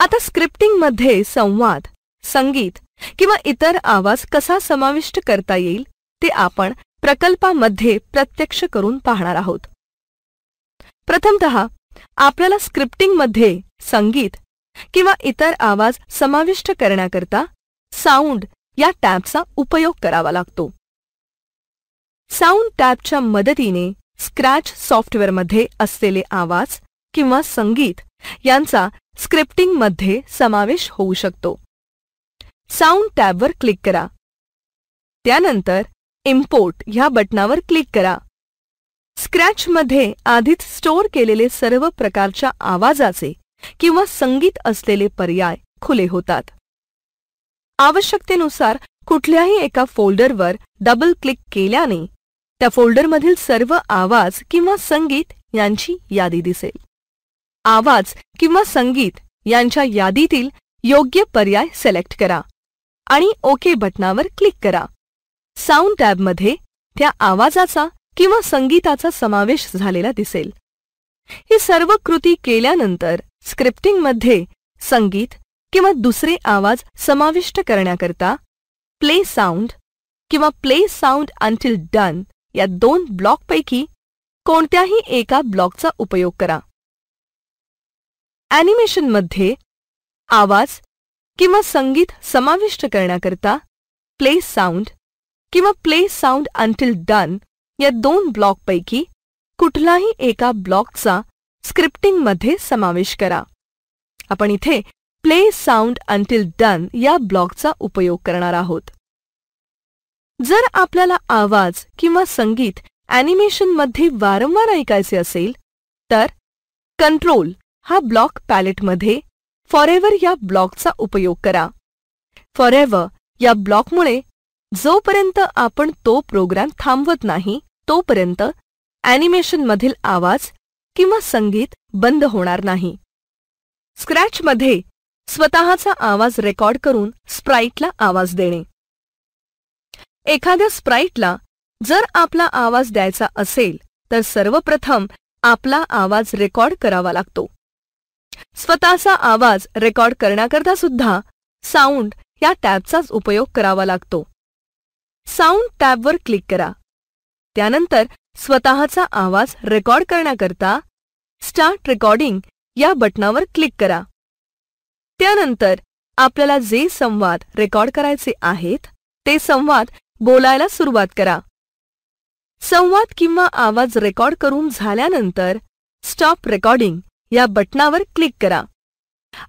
आता स्क्रिप्टिंगमध्ये संवाद संगीत किंवा इतर आवाज कसा समाविष्ट करता येईल ते आपण प्रकल्पामध्ये प्रत्यक्ष करून पाहणार आहोत प्रथमत आपल्याला स्क्रिप्टिंगमध्ये संगीत किंवा इतर आवाज समाविष्ट करण्याकरता साऊंड या टॅबचा उपयोग करावा लागतो साऊंड टॅबच्या मदतीने स्क्रॅच सॉफ्टवेअरमध्ये असलेले आवाज किंवा संगीत यांचा स्क्रिप्टिंगमध्ये समावेश होऊ शकतो साऊंड टॅबवर क्लिक करा त्यानंतर इम्पोर्ट ह्या बटणावर क्लिक करा स्क्रॅचमध्ये आधीच स्टोअर केलेले सर्व प्रकारच्या आवाजाचे किंवा संगीत असलेले पर्याय खुले होतात आवश्यकतेनुसार कुठल्याही एका फोल्डरवर डबल क्लिक केल्याने त्या फोल्डरमधील सर्व आवाज किंवा संगीत यांची यादी दिसेल आवाज किंवा संगीत यांच्या यादीतील योग्य पर्याय सिलेक्ट करा आणि ओके बटणावर क्लिक करा साऊंड टॅबमध्ये त्या आवाजाचा किंवा संगीताचा समावेश झालेला दिसेल ही सर्व कृती केल्यानंतर स्क्रिप्टिंगमध्ये संगीत किंवा दुसरे आवाज समाविष्ट करण्याकरता प्ले साऊंड किंवा प्ले साऊंड अंटिल डन या दोन ब्लॉकपैकी कोणत्याही एका ब्लॉकचा उपयोग करा ॲनिमेशनमध्ये आवाज किंवा संगीत समाविष्ट करण्याकरता प्ले साऊंड किंवा प्ले साऊंड अंटिल डन या दोन ब्लॉकपैकी कुठलाही एका ब्लॉकचा स्क्रिप्टिंगमध्ये समावेश करा आपण इथे प्ले साऊंड अंटिल डन या ब्लॉकचा उपयोग करणार आहोत जर आपल्याला आवाज किंवा संगीत ॲनिमेशनमध्ये वारंवार ऐकायचे असेल तर कंट्रोल हा ब्लॉक पॅलेटमध्ये फॉरेव्हर या ब्लॉकचा उपयोग करा फॉरेव्हर या ब्लॉकमुळे जोपर्यंत आपण तो प्रोग्राम थांबवत नाही तोपर्यंत ॲनिमेशनमधील आवाज किंवा संगीत बंद होणार नाही स्क्रॅचमध्ये स्वतःचा आवाज रेकॉर्ड करून स्प्राईटला आवाज देणे एखाद्या स्प्राईटला जर आपला आवाज द्यायचा असेल तर सर्वप्रथम आपला आवाज रेकॉर्ड करावा लागतो स्वतःचा आवाज रेकॉर्ड करण्याकरता सुद्धा साऊंड या टॅबचाच उपयोग करावा लागतो साऊंड टॅबवर क्लिक करा त्यानंतर स्वतःचा आवाज रेकॉर्ड करण्याकरता स्टार्ट रेकॉर्डिंग या बटणावर क्लिक करा त्यानंतर आपल्याला जे संवाद रेकॉर्ड करायचे आहेत ते संवाद बोलायला सुरुवात करा संवाद किंवा आवाज रेकॉर्ड करून झाल्यानंतर स्टॉप रेकॉर्डिंग या बटणावर क्लिक करा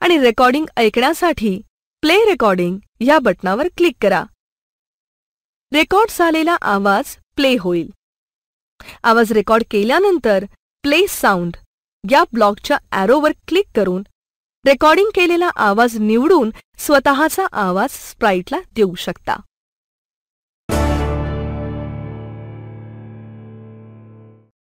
आणि रेकॉर्डिंग ऐकण्यासाठी प्ले रेकॉर्डिंग या बटणावर क्लिक करा रेकॉर्ड झालेला आवाज प्ले होईल आवाज रेकॉर्ड केल्यानंतर प्ले साऊंड या ब्लॉकच्या ॲरोवर क्लिक करून रेकॉर्डिंग केलेला आवाज निवडून स्वतःचा आवाज स्प्राईटला देऊ शकता